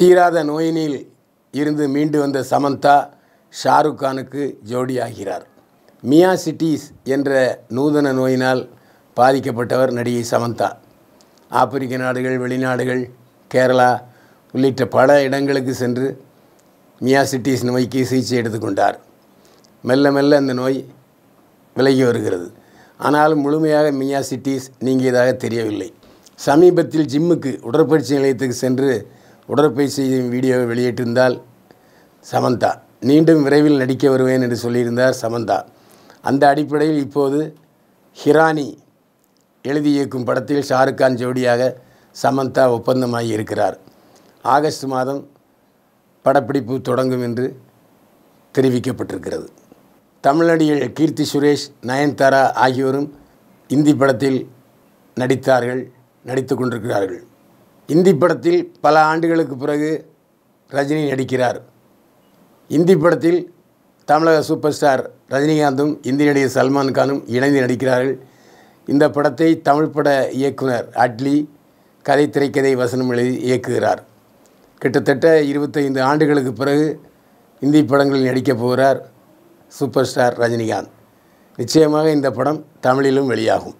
தீராத நோயினில் இருந்து மீண்டு வந்த சமந்தா ஷாருக் கானுக்கு ஜோடியாகிறார் மியா சிட்டிஸ் என்ற நூதன நோயினால் பாதிக்கப்பட்டவர் நடிகை சமந்தா ஆப்பிரிக்க நாடுகள் வெளிநாடுகள் கேரளா உள்ளிட்ட பல இடங்களுக்கு சென்று மியா சிட்டிஸ் நோய்க்கு சிகிச்சை எடுத்துக்கொண்டார் மெல்ல மெல்ல அந்த நோய் விலகி வருகிறது ஆனால் முழுமையாக மியா சிட்டிஸ் நீங்கியதாக தெரியவில்லை சமீபத்தில் ஜிம்முக்கு உடற்பயிற்சி நிலையத்துக்கு சென்று உடற்பயிற்சி வீடியோவை வெளியிட்டிருந்தால் சமந்தா மீண்டும் விரைவில் நடிக்க வருவேன் என்று சொல்லியிருந்தார் சமந்தா அந்த அடிப்படையில் இப்போது ஹிரானி எழுதி இயக்கும் படத்தில் ஷாருக்கான் ஜோடியாக சமந்தா ஒப்பந்தமாகி இருக்கிறார் ஆகஸ்ட் மாதம் படப்பிடிப்பு தொடங்கும் என்று தெரிவிக்கப்பட்டிருக்கிறது தமிழ் கீர்த்தி சுரேஷ் நயன்தாரா ஆகியோரும் இந்தி படத்தில் நடித்தார்கள் நடித்து கொண்டிருக்கிறார்கள் இந்தி படத்தில் பல ஆண்டுகளுக்கு பிறகு ரஜினி நடிக்கிறார் இந்தி படத்தில் தமிழக சூப்பர் ஸ்டார் ரஜினிகாந்தும் இந்தி நடிகர் சல்மான் கானும் இணைந்து நடிக்கிறார்கள் இந்த படத்தை தமிழ் பட இயக்குனர் அட்லி கதை திரைக்கதை வசனம் எழுதி இயக்குகிறார் கிட்டத்தட்ட இருபத்தைந்து ஆண்டுகளுக்கு பிறகு இந்தி படங்களில் நடிக்கப் போகிறார் சூப்பர் ஸ்டார் ரஜினிகாந்த் நிச்சயமாக இந்த படம் தமிழிலும் வெளியாகும்